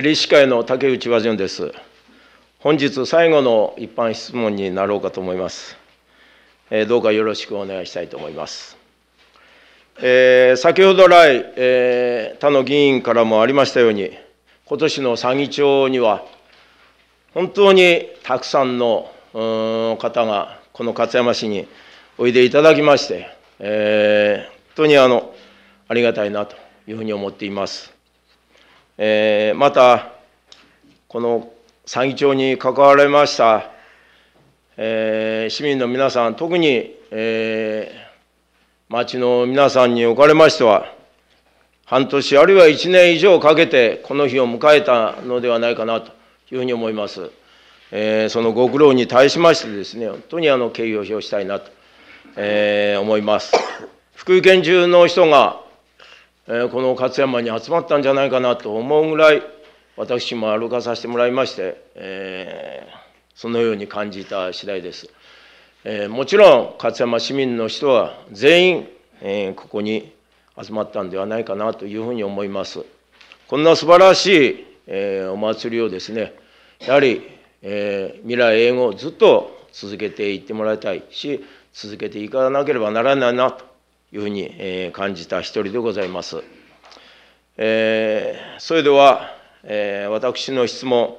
理事会の竹内和順です。本日最後の一般質問になろうかと思います。えどうかよろしくお願いしたいと思います。えー、先ほど来、えー、他の議員からもありましたように、今年の詐欺町には、本当にたくさんの方が、この勝山市においでいただきまして、えー、本当にあのありがたいなというふうに思っています。えー、また、この参議長に関わられました、えー、市民の皆さん、特に、えー、町の皆さんにおかれましては、半年あるいは1年以上かけて、この日を迎えたのではないかなというふうに思います。えー、そのご苦労に対しましてですね、本当にあの敬意を表したいなと、えー、思います。福井県中の人がこの勝山に集まったんじゃないかなと思うぐらい私も歩かさせてもらいまして、えそのように感じた次第です。えもちろん勝山市民の人は全員、えここに集まったんではないかなというふうに思います。こんな素晴らしい、えお祭りをですねやはり、え未来永劫ずっと続けていってもらいたいし続けていかなければならないなというふうに、えー、感じた一人でございます。えー、それでは、えー、私の質問、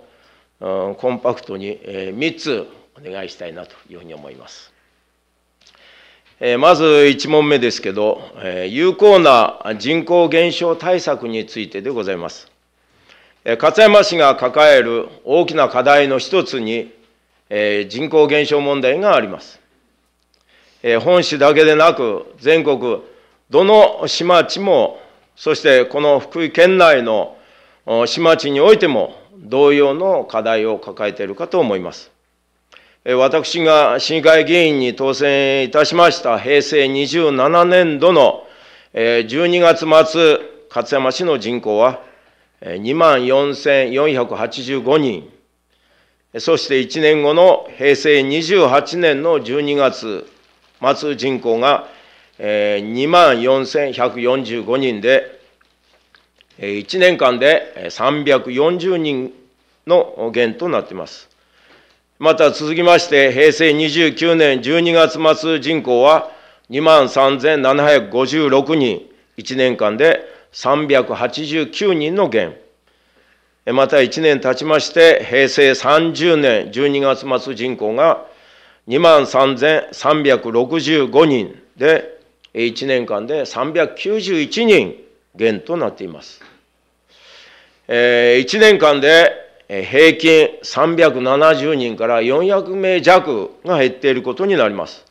コンパクトに、え3つお願いしたいなというふうに思います。えー、まず1問目ですけど、えー、有効な人口減少対策についてでございます。え勝山市が抱える大きな課題の一つに、えー、人口減少問題があります。え本市だけでなく、全国、どの市町も、そしてこの福井県内の市町においても、同様の課題を抱えているかと思います。私が市議会議員に当選いたしました平成27年度の12月末、勝山市の人口は2万4485人、そして1年後の平成28年の12月末人口が、えー、2万4145人で、1年間で340人の減となっています。また続きまして、平成29年12月末人口は2万3756人、1年間で389人の減。また1年経ちまして、平成30年12月末人口が2万3365人で、1年間で391人減となっています。えー、1年間で平均370人から400名弱が減っていることになります。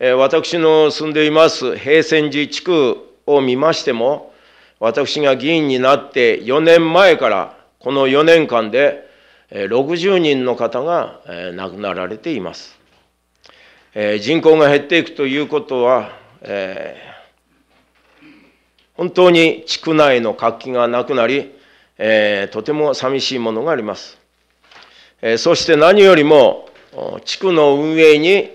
えー、私の住んでいます平泉寺地区を見ましても、私が議員になって4年前からこの4年間で60人の方が亡くなられています。人口が減っていくということは、えー、本当に地区内の活気がなくなり、えー、とても寂しいものがあります。えー、そして何よりも、地区の運営に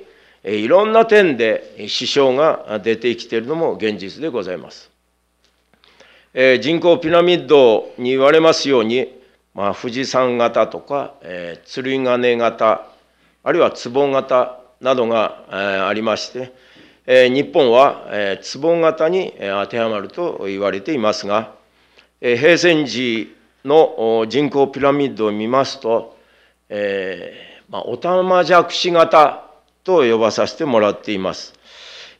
いろんな点で支障が出てきているのも現実でございます。人口ピラミッドに言われますように、まあ、富士山型とか、えー、釣り鐘型あるいは壺型などが、えー、ありまして、えー、日本は、えー、壺型に、え当てはまると言われていますが、えー、平泉寺の人口ピラミッドを見ますと、えーまあ、おたまじゃくし型と呼ばさせてもらっています。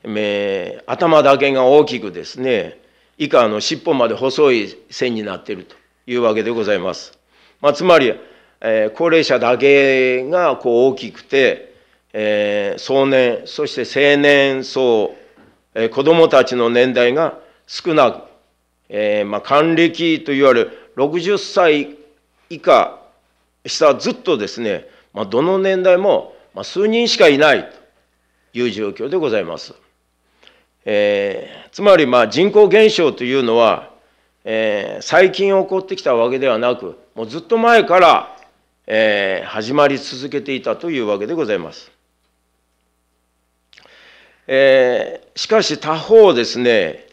えー、頭だけが大きくですね以下の尻尾まで細い線になっているというわけでございます。まあ、つまり、えー、高齢者だけがこう大きくて、えー、壮年そして青年層、えー、子どもたちの年代が少なく、えーまあ、還暦といわれる60歳以下下ずっとですね、まあ、どの年代も、ま数人しかいないという状況でございます。えー、つまりまあ人口減少というのはえー、最近起こってきたわけではなく、もうずっと前から、えー、始まり続けていたというわけでございます。えー、しかし他方ですね、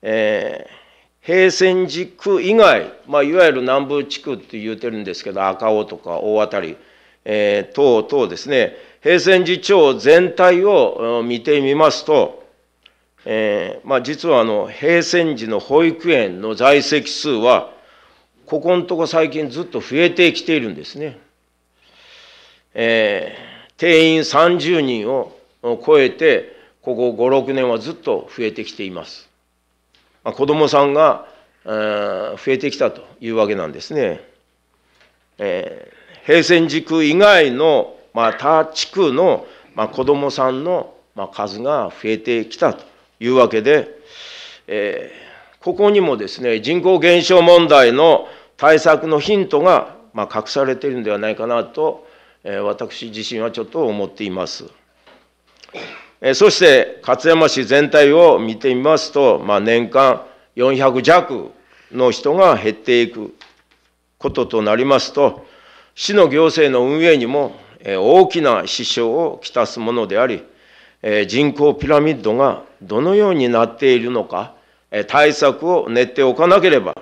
えー、平泉寺区以外、まあ、いわゆる南部地区って言うてるんですけど赤尾とか大当たり、えー、等々ですね平泉寺町全体を見てみますとえーまあ、実はあの平成時の保育園の在籍数はここのとこ最近ずっと増えてきているんですね。えー、定員30人を超えてここ56年はずっと増えてきています。まあ、子どもさんが、えー、増えてきたというわけなんですね。えー、平成時区以外の、まあ、他地区の、まあ、子どもさんの、まあ、数が増えてきたというわけで、えー、ここにもですね人口減少問題の対策のヒントが、まあ、隠されているんではないかなと、えー、私自身はちょっと思っています。えー、そして勝山市全体を見てみますと、まあ、年間400弱の人が減っていくこととなりますと市の行政の運営にも大きな支障をきたすものでありえ人口ピラミッドがどのようになっているのか、え対策を練っておかなければ、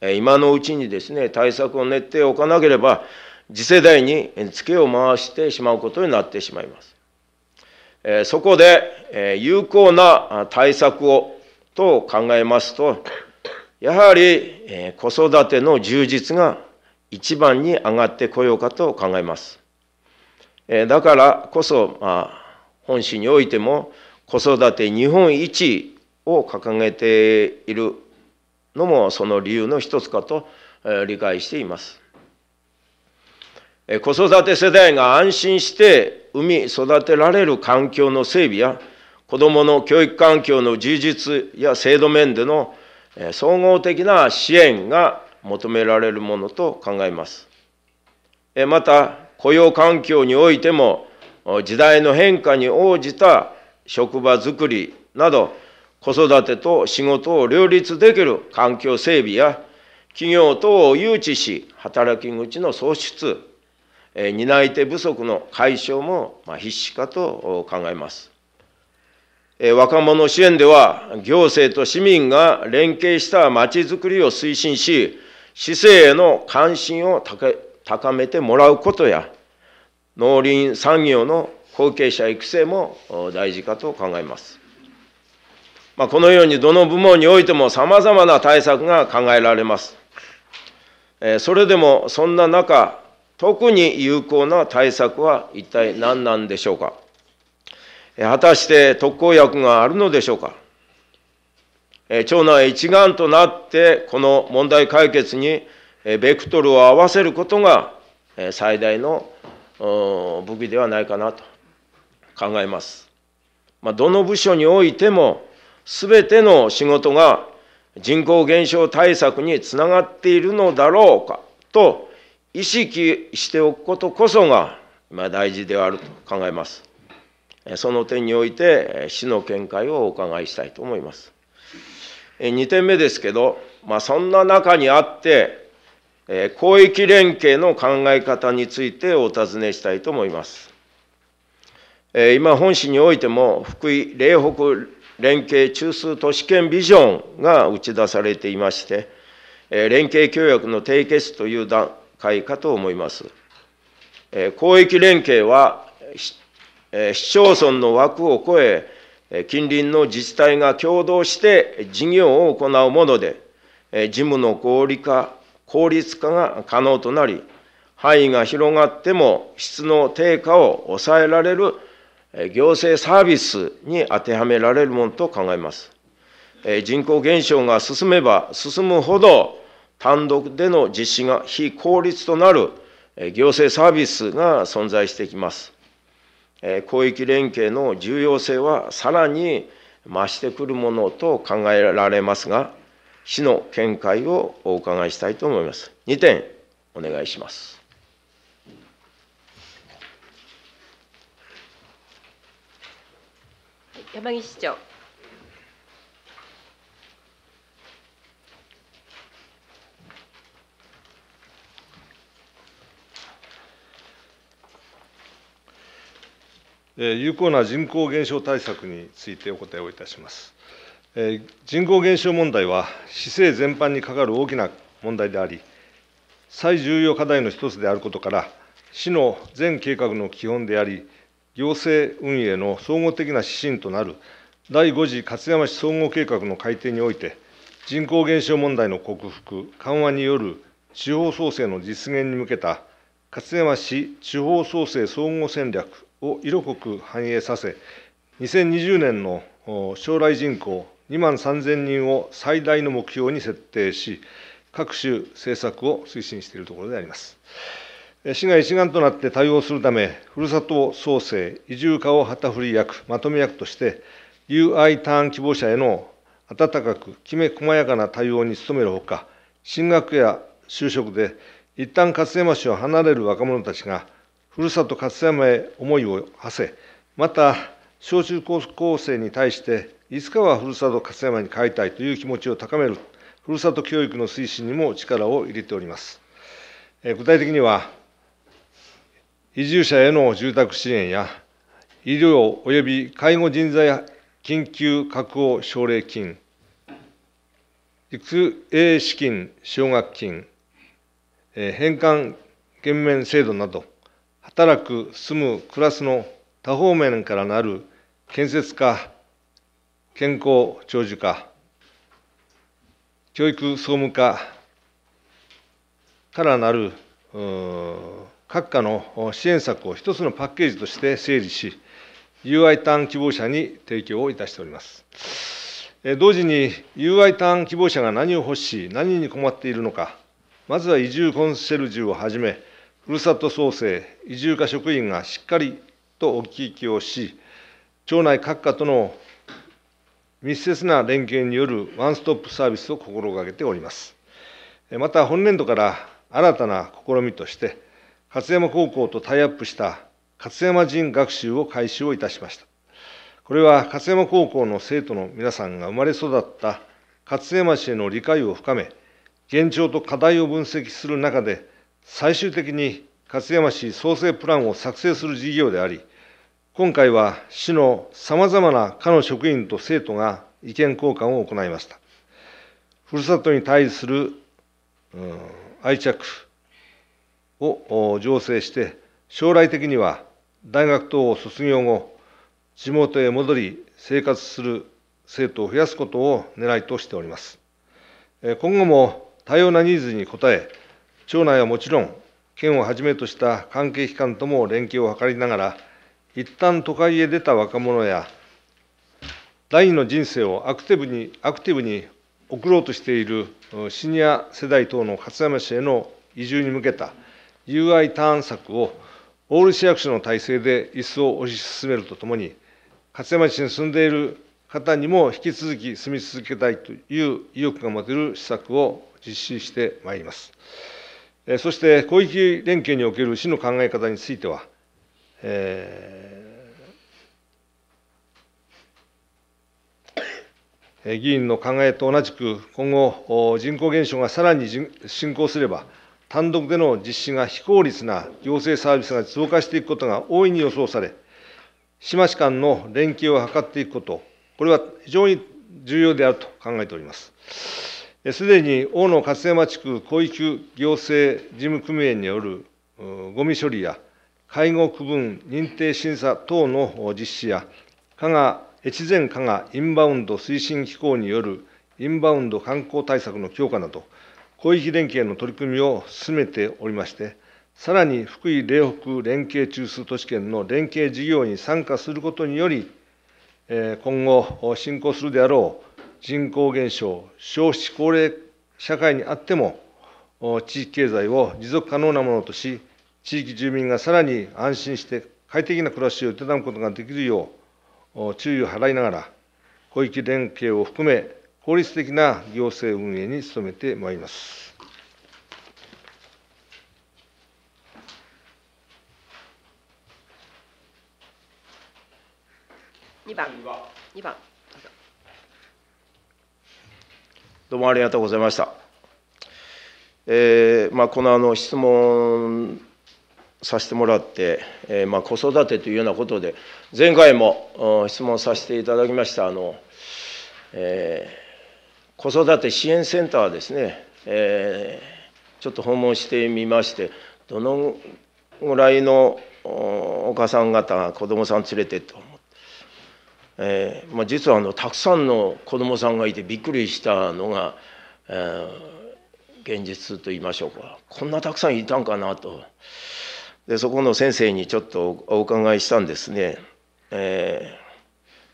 え今のうちにですね、対策を練っておかなければ、次世代にツケを回してしまうことになってしまいます。えそこで、え有効な対策をと考えますと、やはり、え子育ての充実が一番に上がってこようかと考えます。えだからこそ、まあ本市においても子育て日本一を掲げているのもその理由の一つかと理解しています。子育て世代が安心して産み育てられる環境の整備や子どもの教育環境の充実や制度面での総合的な支援が求められるものと考えます。また雇用環境においても時代の変化に応じた職場づくりなど子育てと仕事を両立できる環境整備や企業等を誘致し働き口の創出担い手不足の解消も必至かと考えます。若者支援では行政と市民が連携したまちづくりを推進し市政への関心を高めてもらうことや農林産業の後継者育成も大事かと考えます。まあ、このようにどの部門においてもさまざまな対策が考えられます。それでもそんな中、特に有効な対策は一体何なんでしょうか。果たして特効薬があるのでしょうか。町内一丸となってこの問題解決にベクトルを合わせることが最大の武器ではないかなと考えます。まあ、どの部署においても、すべての仕事が人口減少対策につながっているのだろうかと意識しておくことこそが、ま大事であると考えます。その点において、市の見解をお伺いしたいと思います。2点目ですけど、まあ、そんな中にあって、え広域連携の考え方についてお尋ねしたいと思います。え今、本市においても、福井、嶺北連携中枢都市圏ビジョンが打ち出されていまして、え連携協約の締結という段階かと思います。え広域連携は、え市町村の枠を超え、近隣の自治体が共同して事業を行うもので、事務の合理化、効率化が可能となり、範囲が広がっても質の低下を抑えられる行政サービスに当てはめられるものと考えます。人口減少が進めば進むほど、単独での実施が非効率となる行政サービスが存在してきます。広域連携の重要性はさらに増してくるものと考えられますが、市の見解をお伺いしたいと思います。2点お願いします。山岸市長。有効な人口減少対策についてお答えをいたします。人口減少問題は、市政全般にかかる大きな問題であり、最重要課題の一つであることから、市の全計画の基本であり、行政運営の総合的な指針となる第5次勝山市総合計画の改定において、人口減少問題の克服、緩和による地方創生の実現に向けた勝山市地方創生総合戦略を色濃く反映させ、2020年の将来人口2万3000人を最大の目標に設定し、各種政策を推進しているところであります。市が一丸となって対応するため、ふるさと創生、移住化を旗振り役、まとめ役として、UI ターン希望者への温かくきめ細やかな対応に努めるほか、進学や就職で、一旦勝山市を離れる若者たちが、ふるさと勝山へ思いを馳せ、また、小中高校生に対していつかはふるさと勝山に帰りたいという気持ちを高めるふるさと教育の推進にも力を入れております。具体的には、移住者への住宅支援や、医療及び介護人材緊急確保奨励金、育英資金奨学金、返還減免制度など、働く、住む、暮らすの多方面からなる建設化、健康長寿課、教育総務課からなる各課の支援策を一つのパッケージとして整理し、UI ターン希望者に提供をいたしております。同時に UI ターン希望者が何を欲しい、何に困っているのか、まずは移住コンシェルジュをはじめ、ふるさと創生、移住課職員がしっかりとお聞きをし、町内各課との密接な連携によるワンストップサービスを心がけております。また、本年度から新たな試みとして、勝山高校とタイアップした勝山人学習を開始をいたしました。これは勝山高校の生徒の皆さんが生まれ育った勝山市への理解を深め、現状と課題を分析する中で、最終的に勝山市創生プランを作成する事業であり、今回は市のさまざまな課の職員と生徒が意見交換を行いました。ふるさとに対する、うん、愛着を醸成して、将来的には大学等を卒業後、地元へ戻り生活する生徒を増やすことを狙いとしております。今後も多様なニーズに応え、町内はもちろん、県をはじめとした関係機関とも連携を図りながら、一旦都会へ出た若者や第二の人生をアクティブにアクティブに送ろうとしているシニア世代等の勝山市への移住に向けた UI ターン策をオール市役所の体制で一層推し進めるとともに勝山市に住んでいる方にも引き続き住み続けたいという意欲が持てる施策を実施してまいります。そして広域連携における市の考え方についてはえー、議員の考えと同じく、今後、人口減少がさらに進行すれば、単独での実施が非効率な行政サービスが増加していくことが大いに予想され、市間の連携を図っていくこと、これは非常に重要であると考えております。すでに大野勝山地区広域行政事務組合によるごみ処理や介護区分認定審査等の実施や、加賀越前加賀インバウンド推進機構によるインバウンド観光対策の強化など、広域連携の取り組みを進めておりまして、さらに福井嶺北連携中枢都市圏の連携事業に参加することにより、今後進行するであろう人口減少、少子高齢社会にあっても、地域経済を持続可能なものとし、地域住民がさらに安心して快適な暮らしを営むことができるよう注意を払いながら、広域連携を含め、効率的な行政運営に努めてまいります。2番 ,2 番どうもありがとうございました。えーまあ、このあの質問させてもらって、えー、まあ、子育てというようなことで前回も質問させていただきましたあの、えー、子育て支援センターですね、えー、ちょっと訪問してみましてどのぐらいのお母さん方が子どもさん連れてと思って、えまあ、実はあのたくさんの子どもさんがいてびっくりしたのが、え現実と言いましょうかこんなたくさんいたんかなと。でそこの先生にちょっとお伺いしたんですね、え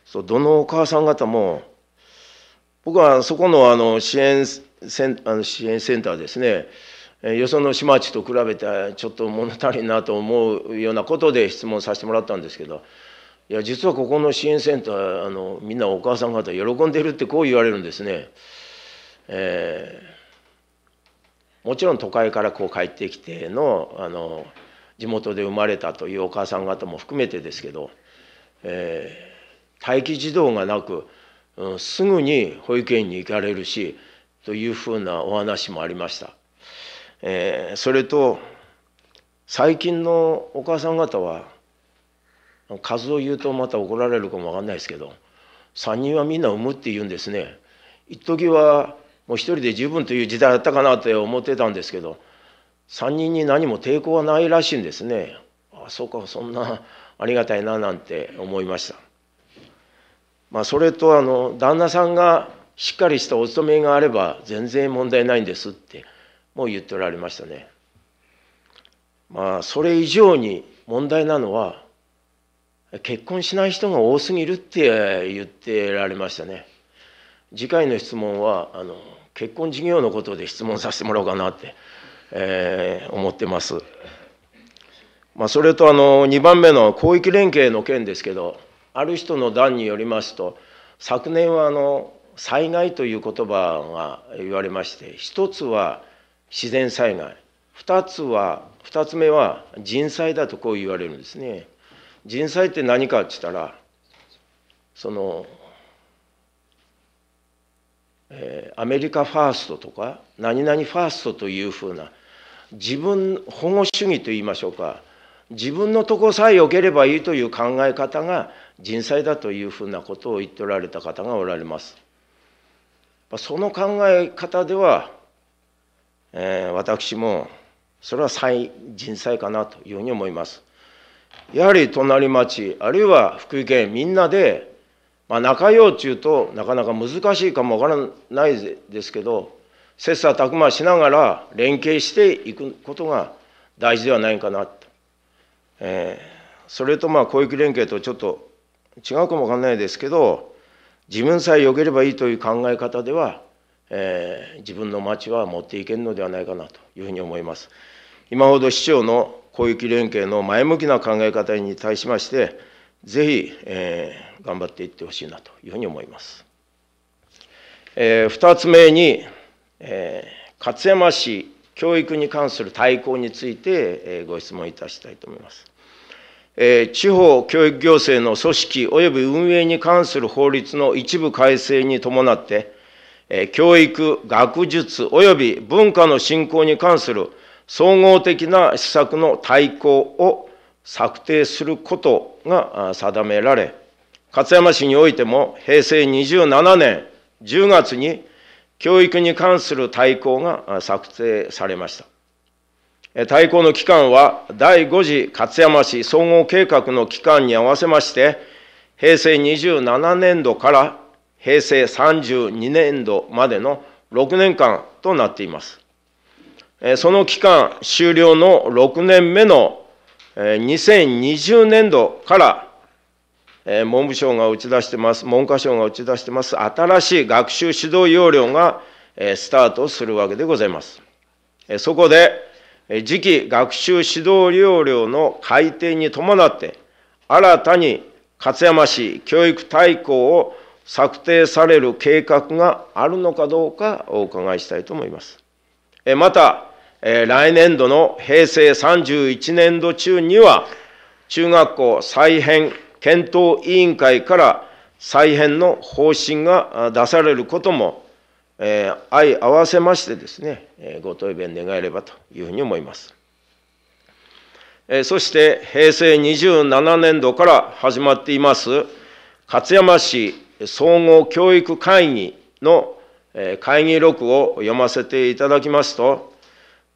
ー、そうどのお母さん方も僕はそこのあの支援センあの支援センターですねよその市町と比べてちょっと物足りんなと思うようなことで質問させてもらったんですけどいや実はここの支援センターあのみんなお母さん方喜んでるってこう言われるんですね。えー、もちろん都会からこう帰ってきてのあの地元で生まれたというお母さん方も含めてですけど、えー、待機児童がなく、うん、すぐに保育園に行かれるしというふうなお話もありました。えー、それと最近のお母さん方は数を言うとまた怒られるかもわかんないですけど3人はみんな産むって言うんですね。一時はもう一人で十分という時代だったかなって思ってたんですけど3人に何も抵抗はないらしいんですねあそうかそんなありがたいななんて思いました、まあ、それとあの旦那さんがしっかりしたお勤めがあれば全然問題ないんですってもう言っておられましたねまあそれ以上に問題なのは結婚しない人が多すぎるって言ってられましたね次回の質問はあの結婚事業のことで質問させてもらおうかなってえー、思ってます。まあ、それとあの2番目の広域連携の件ですけどある人の段によりますと昨年はあの災害という言葉が言われまして一つは自然災害二つは二つ目は人災だとこう言われるんですね。人災って何かって言ったらその、えー、アメリカファーストとか何々ファーストというふうな自分保護主義といいましょうか自分のとこさえ良ければいいという考え方が人災だというふうなことを言っておられた方がおられます。その考え方では、えー、私もそれは人災かなというふうに思います。やはり隣町あるいは福井県みんなで、まあ、仲用中となかなか難しいかもわからないですけど切磋琢磨しながら連携していくことが大事ではないかなと、えー、それとまあ広域連携とちょっと違うかもわかんないですけど自分さえよければいいという考え方では、えー、自分の町は持っていけるのではないかなというふうに思います。今ほど市長の広域連携の前向きな考え方に対しまして、ぜひ、えー、頑張っていってほしいなというふうに思います。えー、2つ目にえー、勝山市教育に関する対抗について、えー、ご質問いたしたいと思います。えー、地方教育行政の組織及び運営に関する法律の一部改正に伴って、えー、教育、学術及び文化の振興に関する総合的な施策の対抗を策定することが定められ、勝山市においても平成27年10月に教育に関する大綱が策定されました。大綱の期間は第5次勝山市総合計画の期間に合わせまして、平成27年度から平成32年度までの6年間となっています。その期間終了の6年目の2020年度からえ文部省が打ち出してます、文科省が打ち出してます、新しい学習指導要領が、えスタートするわけでございます。えそこで、え次期学習指導要領の改定に伴って、新たに勝山市教育大綱を策定される計画があるのかどうかお伺いしたいと思います。えまた、え来年度の平成31年度中には、中学校再編検討委員会から再編の方針が出されることも、えー、相合わせましてですね、えー、ご答弁願えればというふうに思います。えー、そして、平成27年度から始まっています、勝山市総合教育会議の会議録を読ませていただきますと、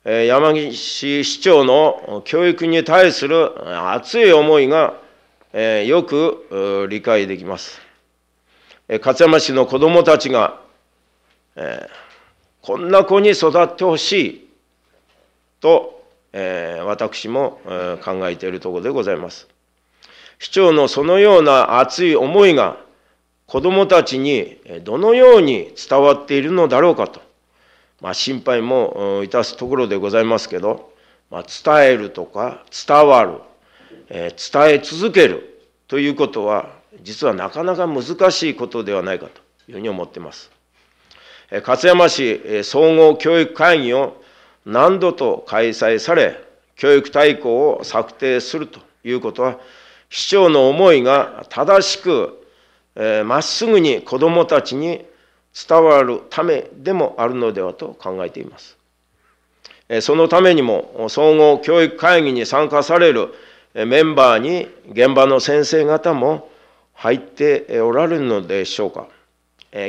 山岸市長の教育に対する熱い思いがえー、よく理解できます。えー、勝山市の子どもたちが、えー、こんな子に育ってほしいと、えー、私も、えー、考えているところでございます。市長のそのような熱い思いが子どもたちにどのように伝わっているのだろうかと、まあ、心配もいたすところでございますけど、まあ、伝えるとか伝わる伝え続けるということは実はなかなか難しいことではないかというふうに思っています。勝山市総合教育会議を何度と開催され教育大綱を策定するということは市長の思いが正しくまっすぐに子どもたちに伝わるためでもあるのではと考えています。そのためにも総合教育会議に参加されるメンバーに現場の先生方も入っておられるのでしょうか。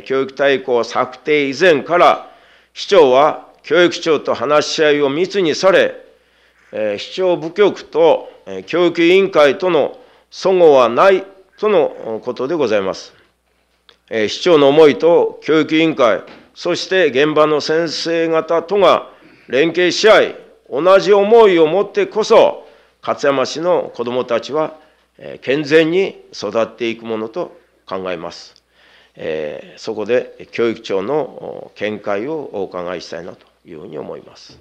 教育大綱策定以前から市長は教育長と話し合いを密にされ、市長部局と教育委員会との齟齬はないとのことでございます。市長の思いと教育委員会、そして現場の先生方とが連携し合い、同じ思いを持ってこそ、勝山市の子どもたちは健全に育っていくものと考えます。えそこで教育長の見解をお伺いしたいなというふうに思います。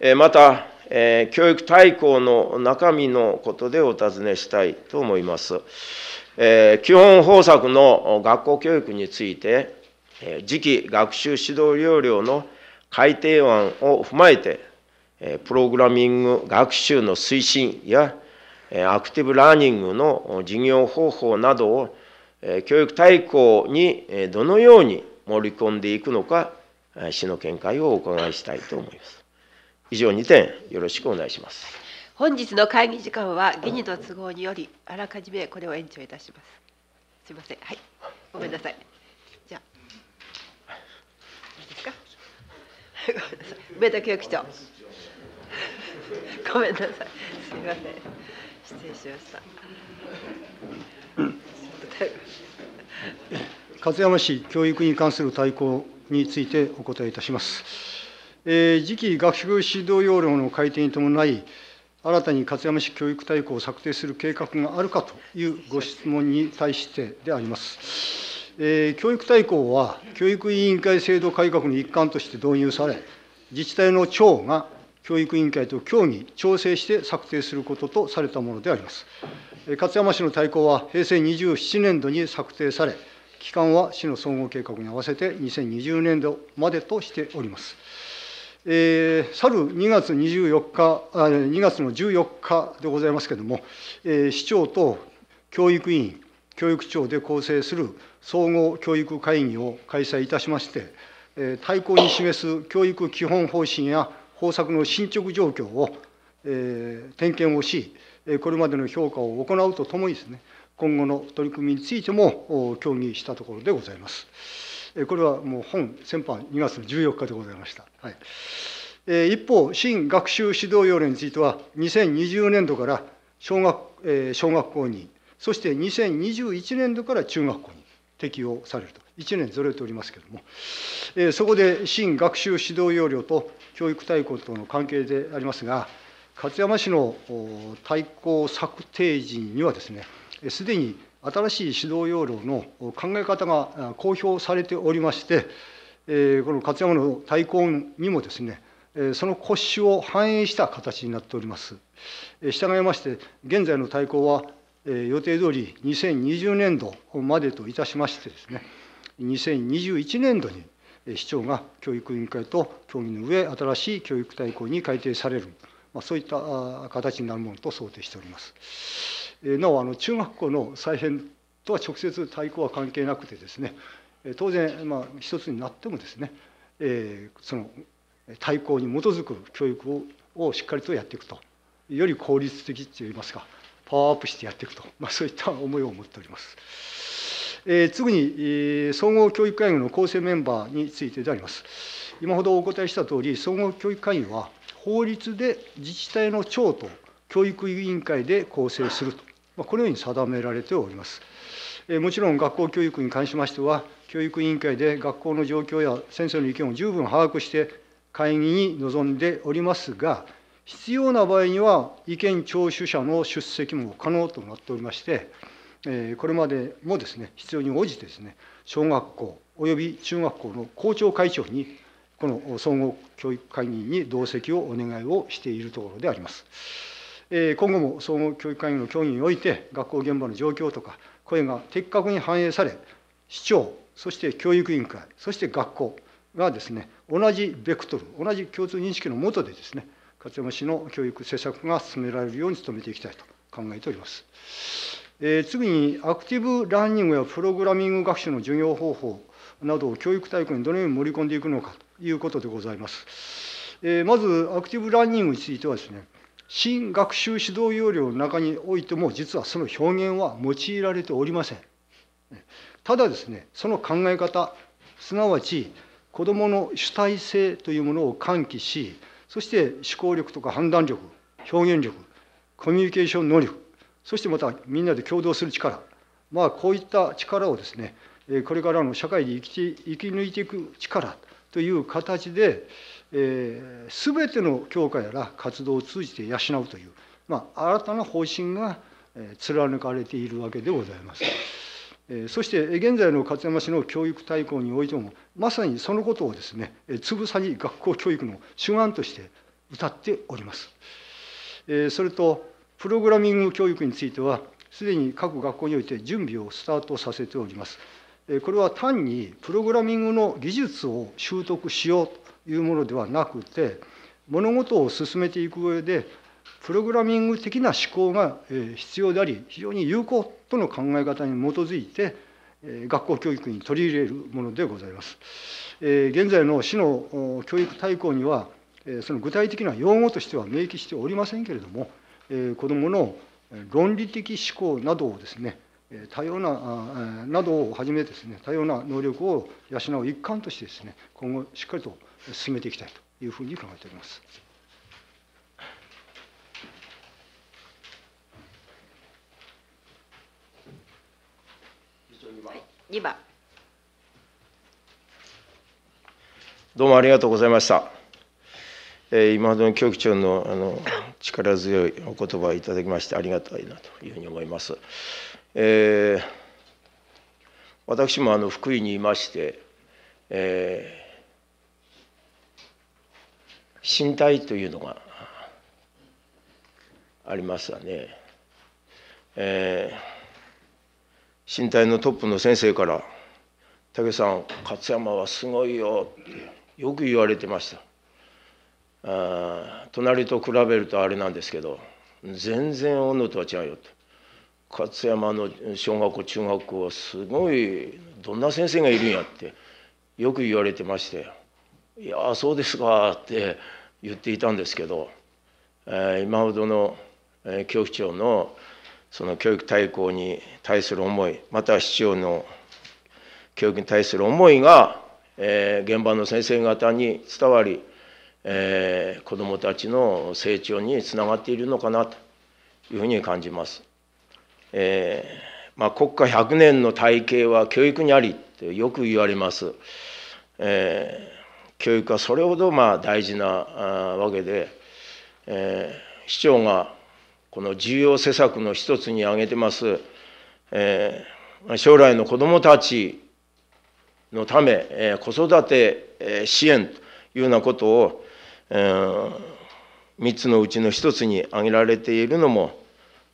えまた、え教育大綱の中身のことでお尋ねしたいと思います。え基本方策の学校教育について、え次期学習指導要領の改定案を踏まえてプログラミング学習の推進やアクティブラーニングの事業方法などを教育大綱にどのように盛り込んでいくのか市の見解をお伺いしたいと思います。以上2点よろしくお願いします。本日の会議時間は議事の都合によりあらかじめこれを延長いたします。すいません。はい。ごめんなさい。じゃあ。いいですか。ごめんなさい。上田教育長。ごめんなさい。すいません。失礼しました。勝山市教育に関する対抗についてお答えいたします。えー、次期学習指導要領の改定に伴い、新たに勝山市教育大綱を策定する計画があるかというご質問に対してであります。えー、教育大綱は、教育委員会制度改革の一環として導入され、自治体の長が教育委員会と協議、調整して策定することとされたものであります。勝山市の大綱は平成27年度に策定され、期間は市の総合計画に合わせて2020年度までとしております。えー、去る2月24日あ、2月の14日でございますけれども、えー、市長と教育委員、教育長で構成する総合教育会議を開催いたしまして、え対抗に示す教育基本方針や方策の進捗状況を、えー、点検をし、これまでの評価を行うとともにですね、今後の取り組みについても協議したところでございます。これはもう本先般2月の14日でございました。はい、一方、新学習指導要領については、2020年度から小学小学校に、そして2021年度から中学校に適用されると。1年ずれておりますけれども、えー、そこで新学習指導要領と教育大綱との関係でありますが、勝山市の対抗策定時にはですね、すでに新しい指導要領の考え方が公表されておりまして、えこの勝山の対抗にもですね、その骨子を反映した形になっております。従いまして、現在の対抗は予定通り2020年度までといたしましてですね、2021年度に市長が教育委員会と協議の上、新しい教育大綱に改定される、まあ、そういった形になるものと想定しております。えなおあの、中学校の再編とは直接対抗は関係なくてですね、当然、まあ、一つになってもですね、えー、その対抗に基づく教育をしっかりとやっていくと、より効率的といいますか、パワーアップしてやっていくと、まあ、そういった思いを持っております。え次に、総合教育会議の構成メンバーについてであります。今ほどお答えしたとおり、総合教育会議は、法律で自治体の長と教育委員会で構成すると、まこのように定められております。もちろん学校教育に関しましては、教育委員会で学校の状況や先生の意見を十分把握して、会議に臨んでおりますが、必要な場合には、意見聴取者の出席も可能となっておりまして、えこれまでもですね必要に応じてですね小学校および中学校の校長会長にこの総合教育会議に同席をお願いをしているところであります。今後も総合教育会議の協議において学校現場の状況とか声が的確に反映され市長そして教育委員会そして学校がですね同じベクトル同じ共通認識のもとでですね勝山市の教育政策が進められるように努めていきたいと考えております。えー、次にアクティブラーニングやプログラミング学習の授業方法などを教育体育にどのように盛り込んでいくのかということでございます。えー、まずアクティブラーニングについてはですね新学習指導要領の中においても実はその表現は用いられておりません。ただですねその考え方すなわち子どもの主体性というものを喚起しそして思考力とか判断力表現力コミュニケーション能力そしてまたみんなで共同する力、まあ、こういった力をですねこれからの社会で生き生き抜いていく力という形で、えー、ての教科やら活動を通じて養うという、まあ、新たな方針が貫かれているわけでございます。そして現在の勝山市の教育大綱においてもまさにそのことをですねつぶさに学校教育の主眼として謳っております。それとプログラミング教育についてはすでに各学校において準備をスタートさせております。これは単にプログラミングの技術を習得しようというものではなくて物事を進めていく上でプログラミング的な思考が必要であり非常に有効との考え方に基づいて学校教育に取り入れるものでございます。現在の市の教育大綱にはその具体的な用語としては明記しておりませんけれども子どもの論理的思考などをですね多様ななどをはじめですね多様な能力を養う一環としてですね今後しっかりと進めていきたいというふうに考えております。2番どうもありがとうございました。えー、今ほどの教区長のあの力強いお言葉をいただきましてありがたいなというふうに思います。えー、私もあの福井にいまして、えー、身体というのがありますわね。えー、身体のトップの先生から「武さん勝山はすごいよ」ってよく言われてました。あ隣と比べるとあれなんですけど全然温度とは違うよと勝山の小学校中学校はすごいどんな先生がいるんやってよく言われてまして「いやそうですか」って言っていたんですけど、えー、今ほどの、え教区長のその教育大綱に対する思いまた市長の教育に対する思いが、えー、現場の先生方に伝わりえー、子どもたちの成長につながっているのかなというふうに感じます。えー、まあ、国家100年の体系は教育にありってよく言われます。えー、教育はそれほどまあ大事なわけで、え市長がこの重要施策の一つに挙げてます、え将来の子どもたちのため、え子育て、え支援というようなことを、えー、3つのうちの1つに挙げられているのも、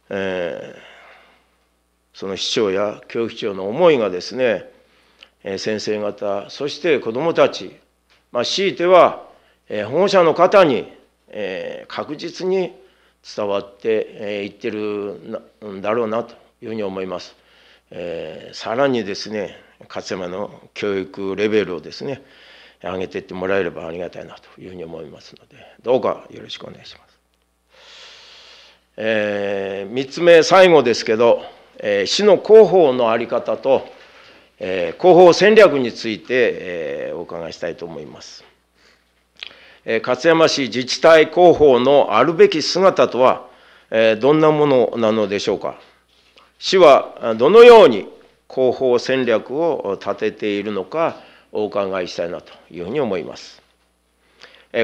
えー、その市長や教育長の思いがですね、えー、先生方そして子どもたち、まあ、強いては、えー、保護者の方に、えー、確実に伝わっていってるんだろうなというふうに思います。えー、さらにですね勝山の教育レベルをですね上げていってもらえればありがたいなというふうに思いますのでどうかよろしくお願いします。えー、3つ目最後ですけど、えー、市の広報の在り方と、えー、広報戦略について、えー、お伺いしたいと思います。えー、勝山市自治体広報のあるべき姿とは、えー、どんなものなのでしょうか。市はどのように広報戦略を立てているのか、お伺いしたいなというふうに思います。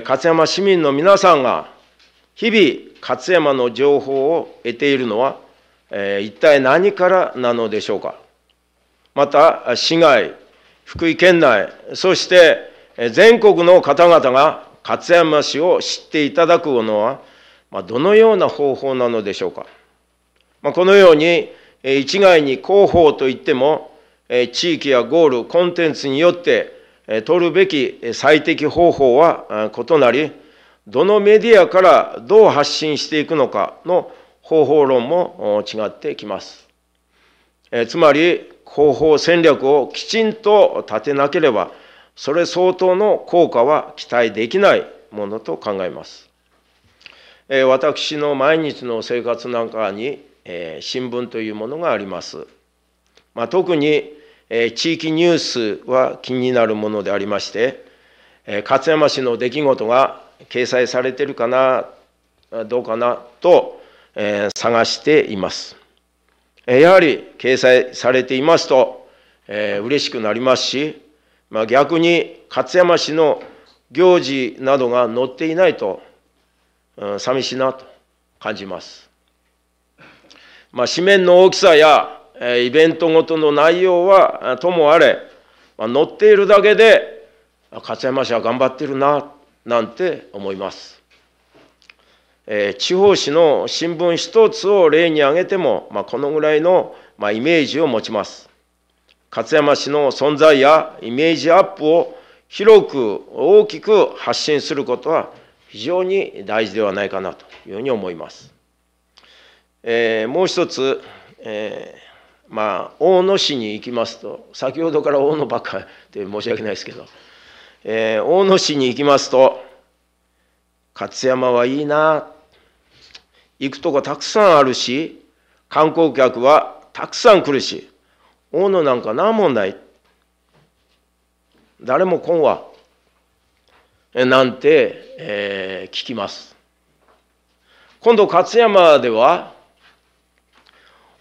勝山市民の皆さんが日々勝山の情報を得ているのは一体何からなのでしょうかまた市外福井県内そして全国の方々が勝山市を知っていただくのはどのような方法なのでしょうかこのように一概に広報といっても地域やゴール、コンテンツによって取るべき最適方法は異なり、どのメディアからどう発信していくのかの方法論も違ってきます。つまり、広報戦略をきちんと立てなければ、それ相当の効果は期待できないものと考えます。私の毎日の生活なんかに新聞というものがあります。まあ、特にえ地域ニュースは気になるものでありまして、え勝山市の出来事が掲載されてるかなどうかなと、え探しています、えやはり掲載されていますと、え嬉しくなりますし、まあ、逆に勝山市の行事などが載っていないと、寂しいなと感じます、まあ、紙面の大きさやイベントごとの内容はともあれ、ま載っているだけで勝山市は頑張ってるななんて思います。え地方紙の新聞一つを例に挙げても、まこのぐらいの、まイメージを持ちます。勝山市の存在やイメージアップを広く大きく発信することは非常に大事ではないかなというふうに思います。えー、もう一つ、えーまあ大野市に行きますと先ほどから大野ばっかで申し訳ないですけど、えー、大野市に行きますと勝山はいいな行くとこたくさんあるし観光客はたくさん来るし大野なんか何もない誰も来んわなんて、えー、聞きます今度勝山では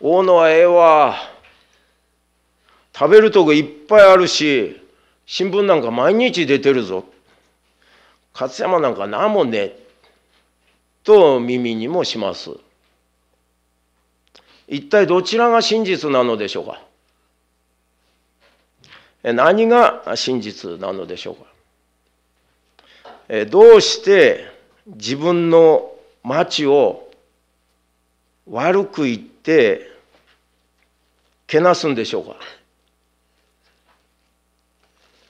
大野はええわ食べるとこいっぱいあるし新聞なんか毎日出てるぞ勝山なんか何もねと耳にもします一体どちらが真実なのでしょうか何が真実なのでしょうかどうして自分の町を悪く言ってってけなすんでしょうか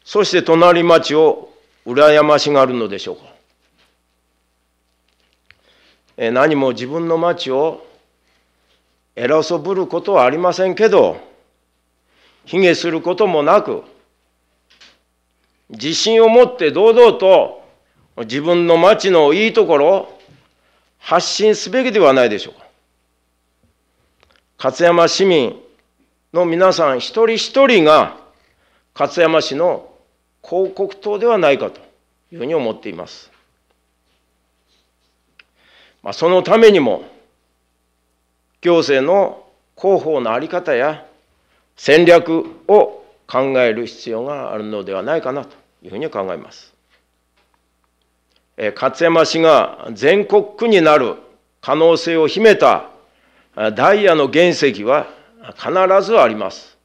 そして隣町を羨ましがるのでしょうかえ何も自分の町を偉そぶることはありませんけど卑下することもなく自信を持って堂々と自分の町のいいところを発信すべきではないでしょうか。勝山市民の皆さん一人一人が勝山市の広告塔ではないかというふうに思っています。まあ、そのためにも行政の広報の在り方や戦略を考える必要があるのではないかなというふうに考えます。勝山市が全国区になる可能性を秘めたダイヤの原石は必ずあります。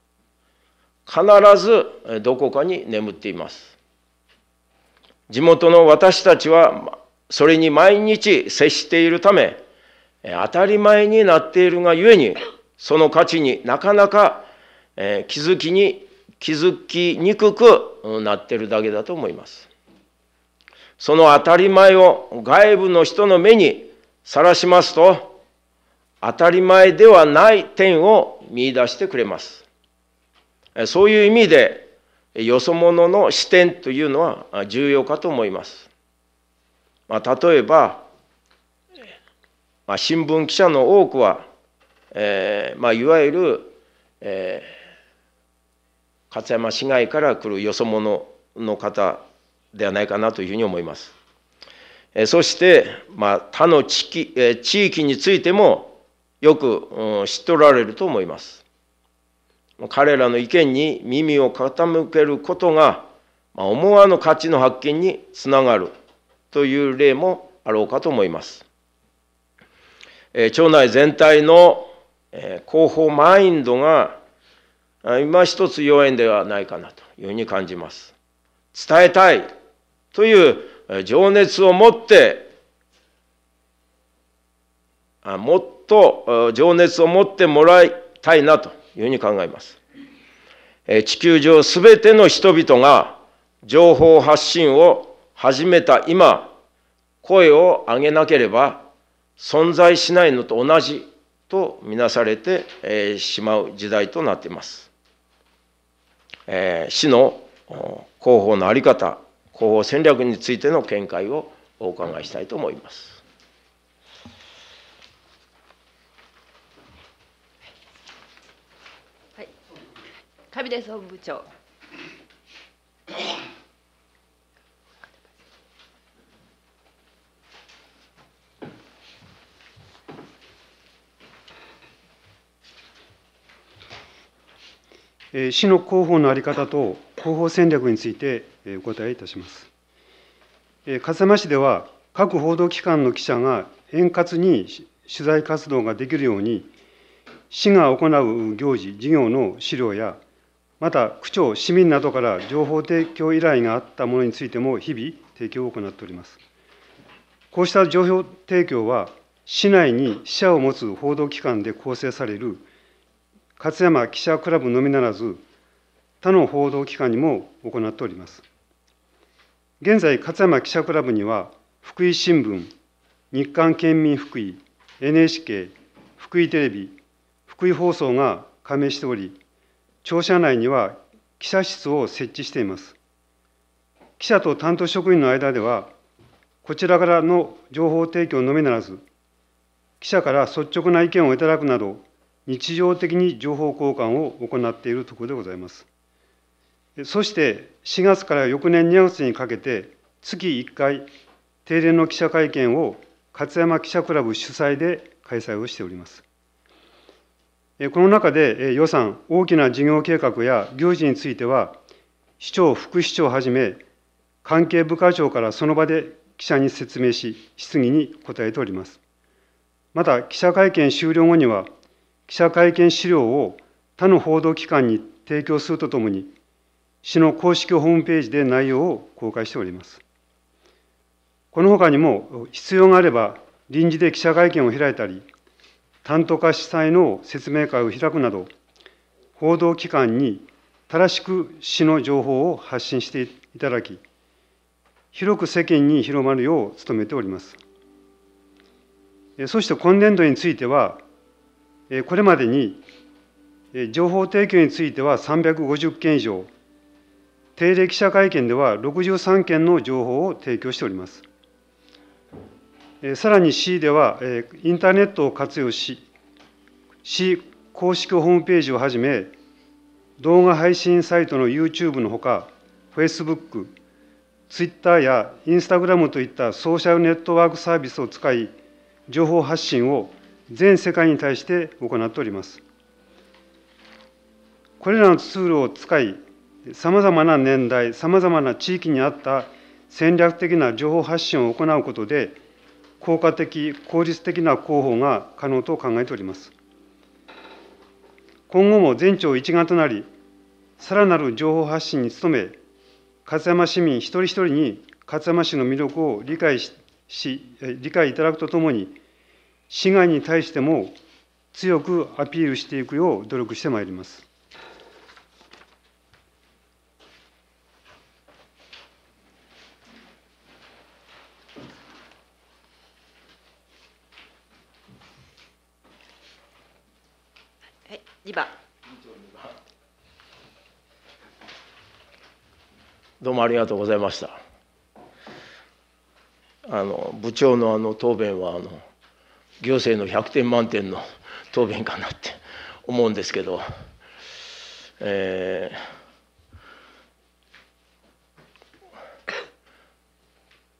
必ずどこかに眠っています。地元の私たちはそれに毎日接しているため、当たり前になっているがゆえに、その価値になかなか気づきに気づきにくくなってるだけだと思います。その当たり前を外部の人の目にさらしますと、当たり前ではない点を見いだしてくれます。そういう意味で、よそ者の視点というのは重要かと思います。まあ、例えば、まあ、新聞記者の多くは、えーまあ、いわゆる、えー、勝山市外から来るよそ者の方ではないかなというふうに思います。えー、そして、まあ、他の地域,、えー、地域についてもよく、知っおられると思います。彼らの意見に耳を傾けることが、思わぬ価値の発見につながるという例もあろうかと思います。町内全体の、広報マインドが今一つ要因ではないかなというふうに感じます。伝えたいという情熱を持って、あ持っと情熱を持ってもらいたいなというふうに考えます。地球上すべての人々が情報発信を始めた今、声を上げなければ存在しないのと同じとみなされてしまう時代となっています。市の広報の在り方、広報戦略についての見解をお伺いしたいと思います。上出本部長市の広報の在り方と広報戦略についてお答えいたします。笠間市では各報道機関の記者が円滑に取材活動ができるように市が行う行事、事業の資料やまた区長、市民などから情報提供依頼があったものについても日々提供を行っております。こうした情報提供は、市内に支社を持つ報道機関で構成される勝山記者クラブのみならず、他の報道機関にも行っております。現在、勝山記者クラブには、福井新聞、日刊県民福井、NHK、福井テレビ、福井放送が加盟しており、庁舎内には記者室を設置しています。記者と担当職員の間では、こちらからの情報提供のみならず、記者から率直な意見をいただくなど、日常的に情報交換を行っているところでございます。そして4月から翌年2月にかけて、月1回、定例の記者会見を勝山記者クラブ主催で開催をしております。この中で予算、大きな事業計画や行事については、市長、副市長をはじめ、関係部会長からその場で記者に説明し、質疑に答えております。また、記者会見終了後には、記者会見資料を他の報道機関に提供するとともに、市の公式ホームページで内容を公開しております。このほかにも、必要があれば臨時で記者会見を開いたり、担当課主催の説明会を開くなど、報道機関に正しく市の情報を発信していただき、広く世間に広まるよう努めております。そして今年度については、これまでに情報提供については350件以上、定例記者会見では63件の情報を提供しております。さらに C では、インターネットを活用し、C 公式ホームページをはじめ、動画配信サイトの YouTube のほか、Facebook、Twitter や Instagram といったソーシャルネットワークサービスを使い、情報発信を全世界に対して行っております。これらのツールを使い、さまざまな年代、さまざまな地域にあった戦略的な情報発信を行うことで、効果的、効率的な広報が可能と考えております。今後も全庁一丸となり、さらなる情報発信に努め、勝山市民一人一人に勝山市の魅力を理解し理解いただくとともに、市外に対しても強くアピールしていくよう努力してまいります。2番どうもありがとうございましたあの部長のあの答弁はあの行政の100点満点の答弁かなって 思うんですけど、え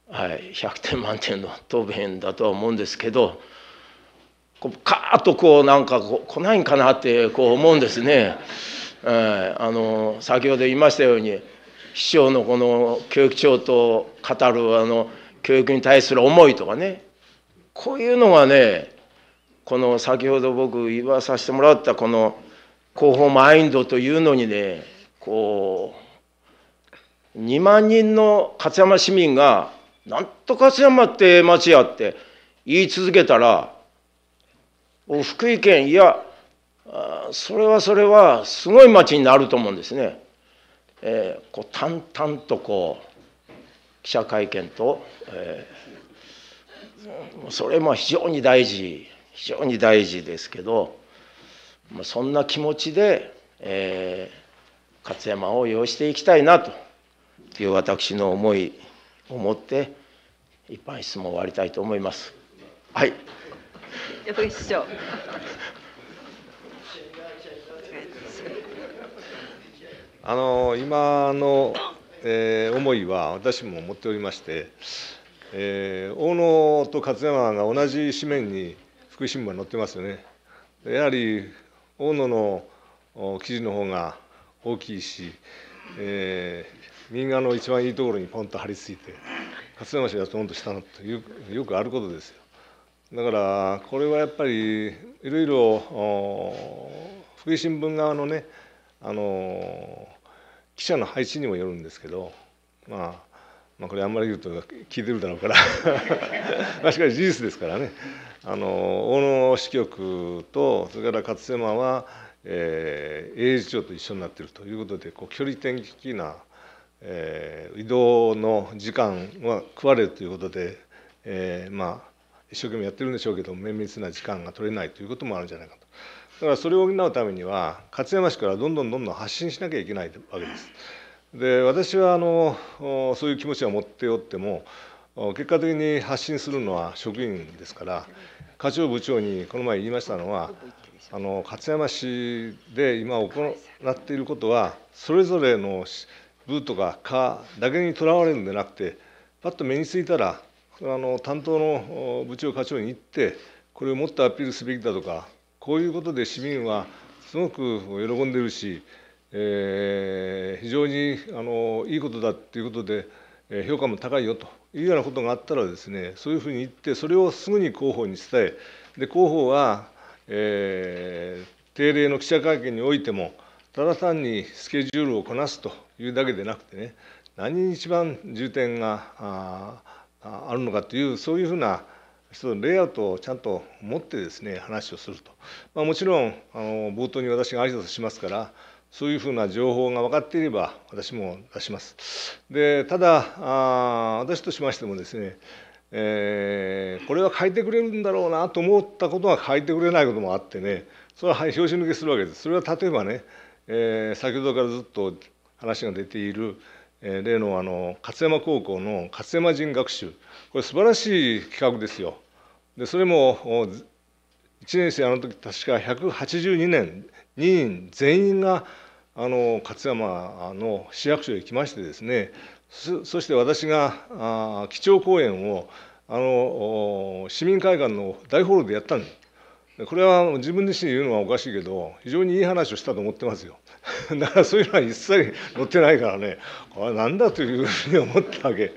ー、はい100点満点の答弁だとは思うんですけどこうカーッとこうなんかこ来ないんかなってこう思うんですね。えー、あの先ほど言いましたように市長のこの教育長と語るあの教育に対する思いとかねこういうのがねこの先ほど僕言わさせてもらったこの広報マインドというのにねこう2万人の勝山市民がなんと勝山って町やって言い続けたら福井県いやそれはそれはすごい町になると思うんですね。えー、こう淡々とこう記者会見と、えー、それも非常に大事非常に大事ですけど、まあ、そんな気持ちで、えー、勝山を擁していきたいなという私の思いを持って一般質問を終わりたいと思います。はいやっぱり一緒。あの今の、えー、思いは私も持っておりまして、えー、大野と勝山が同じ紙面に福井新聞載ってますよね。やはり大野の記事の方が大きいし、えー、右側の一番いいところにポンと張り付いて勝山氏がポンとしたのというよくあることですよ。だからこれはやっぱりいろいろ福井新聞側のねあの記者の配置にもよるんですけど、まあ、まあこれあんまり言うと聞いてるだろうから 確かに事実ですからねあの大野支局とそれから勝山は、え栄治町と一緒になっているということでこう距離的な、えー、移動の時間は食われるということで、えー、まあ一生懸命やってるんでしょうけど綿密な時間が取れないということもあるんじゃないかとだからそれを補うためには勝山市からどんどんどんどん発信しなきゃいけないわけです。で私はあのそういう気持ちは持っておっても結果的に発信するのは職員ですから課長部長にこの前言いましたのはあの勝山市で今行っていることはそれぞれの部とか課だけにとらわれるんじゃなくてパッと目についたらあの担当の部長課長に行ってこれをもっとアピールすべきだとかこういうことで市民はすごく喜んでるし、えー、非常にあのいいことだっていうことで評価も高いよというようなことがあったらですねそういうふうに言ってそれをすぐに広報に伝えで広報は、えー、定例の記者会見においてもただ単にスケジュールをこなすというだけでなくてね何に一番重点がああるのかというそういうふうな一つレイアウトをちゃんと持ってですね話をすると、まあ、もちろんあの冒頭に私が挨拶しますからそういうふうな情報が分かっていれば私も出します。でただあ私としましてもですねえー、これは変えてくれるんだろうなと思ったことが書いてくれないこともあってねそれは拍子抜けするわけですそれは例えばね、えー、先ほどからずっと話が出ている、え例のあの勝山高校の勝山人学習これ素晴らしい企画ですよ。でそれも1年生あの時確か182年2人全員があの勝山の市役所へ来ましてですねそして私があ基調講演をあの市民会館の大ホールでやったんです。これは自分自身言うのはおかしいけど非常にいい話をしたと思ってますよ。だからそういうのは一切載ってないからねこれなんだというふうに思ったわけ、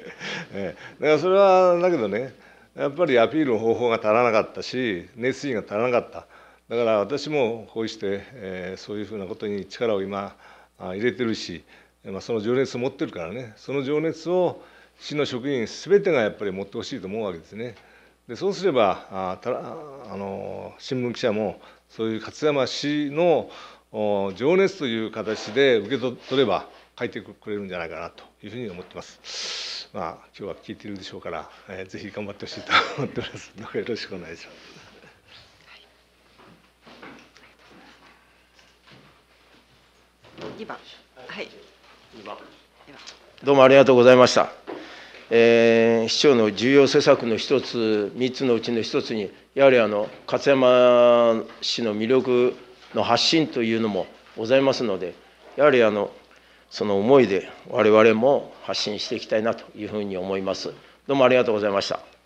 えだからそれはだけどねやっぱりアピールの方法が足らなかったし熱意が足らなかっただから私もこうして、えー、そういうふうなことに力を今入れてるし、まあ、その情熱を持ってるからねその情熱を市の職員全てがやっぱり持ってほしいと思うわけですね。でそうすればあたあの新聞記者もそういう勝山市の情熱という形で受け取れば書いてくれるんじゃないかなというふうに思ってます。まあ今日は聞いているでしょうから、えー、ぜひ頑張ってほしいと思っております。どうかよろしくお願いします。は2番はい、二番どうもありがとうございました、えー、市長の重要施策の一つ三つのうちの一つにやはりあの勝山市の魅力の発信というのもございますのでやはりあのその思いで我々も発信していきたいなというふうに思います。どうもありがとうございました。